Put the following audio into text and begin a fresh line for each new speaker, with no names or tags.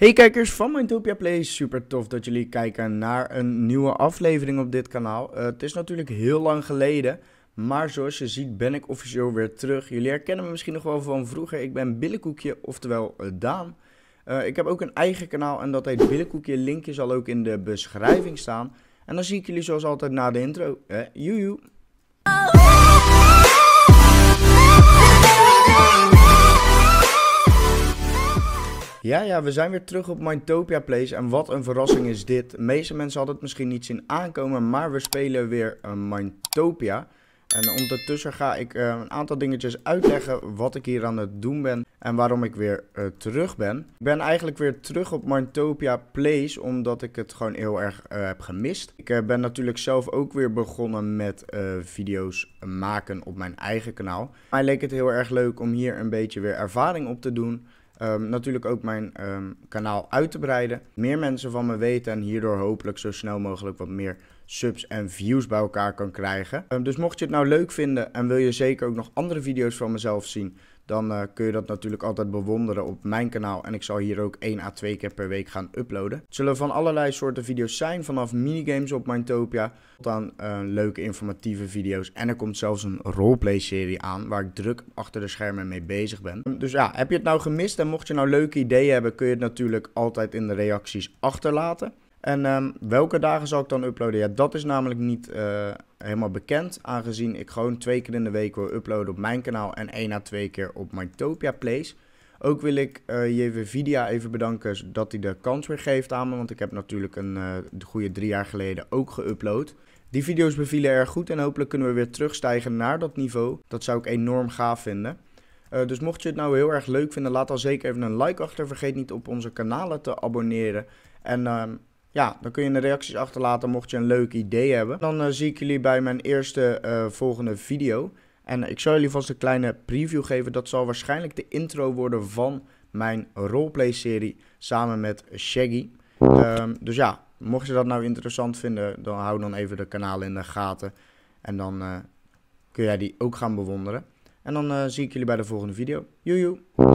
Hey kijkers van Mindtopia Play, super tof dat jullie kijken naar een nieuwe aflevering op dit kanaal. Eh, het is natuurlijk heel lang geleden, maar zoals je ziet ben ik officieel weer terug. Jullie herkennen me misschien nog wel van vroeger, ik ben Billenkoekje, oftewel eh, Daan. Eh, ik heb ook een eigen kanaal en dat heet Billenkoekje linkje zal ook in de beschrijving staan. En dan zie ik jullie zoals altijd na de intro. Eh, joejoe! Oh. Ja, ja, we zijn weer terug op Mindtopia Place. En wat een verrassing is dit. De meeste mensen hadden het misschien niet zien aankomen, maar we spelen weer uh, Mindtopia. En ondertussen ga ik eh, een aantal dingetjes uitleggen wat ik hier aan het doen ben en waarom ik weer eh, terug ben. Ik ben eigenlijk weer terug op Mindtopia Place omdat ik het gewoon heel erg heb gemist. Ik ben natuurlijk zelf ook weer begonnen met video's maken op mijn eigen kanaal. Mij leek het heel erg leuk om hier een beetje weer ervaring op te doen. Ehm, natuurlijk ook mijn ehm, kanaal uit te breiden. Meer mensen van me weten en hierdoor hopelijk zo snel mogelijk wat meer subs en views bij elkaar kan krijgen. Ehm, dus mocht je het nou leuk vinden en wil je zeker ook nog andere video's van mezelf zien, dan eh, kun je dat natuurlijk altijd bewonderen op mijn kanaal. En ik zal hier ook 1 à 2 keer per week gaan uploaden. Het zullen van allerlei soorten video's zijn, vanaf minigames op Mindtopia tot aan eh, leuke informatieve video's. En er komt zelfs een roleplay-serie aan waar ik druk achter de schermen mee bezig ben. Dus ja, heb je het nou gemist en mocht je nou leuke ideeën hebben, kun je het natuurlijk altijd in de reacties achterlaten. En ehm, welke dagen zal ik dan uploaden? Ja, dat is namelijk niet eh, helemaal bekend. Aangezien ik gewoon twee keer in de week wil uploaden op mijn kanaal en één à twee keer op Mytopia Place. Ook wil ik uh, eh, JVVidia even bedanken dat hij de kans weer geeft aan me. Want ik heb natuurlijk een eh, goede drie jaar geleden ook geüpload. Die video's bevielen erg goed en hopelijk kunnen we weer terugstijgen naar dat niveau. Dat zou ik enorm gaaf vinden. dus mocht je het nou heel erg leuk vinden, laat dan zeker even een like achter. Vergeet niet op onze kanalen te abonneren. En ehm, ja, dan kun je in de reacties achterlaten mocht je een leuk idee hebben. Dan eh, zie ik jullie bij mijn eerste eh, volgende video. En ik zal jullie vast een kleine preview geven. Dat zal waarschijnlijk de intro worden van mijn roleplay-serie samen met Shaggy. Ehm, dus ja, mocht je dat nou interessant vinden, dan hou dan even de kanaal in de gaten. En dan eh, kun jij die ook gaan bewonderen. En dan zie ik jullie bij de volgende video. Joejoe!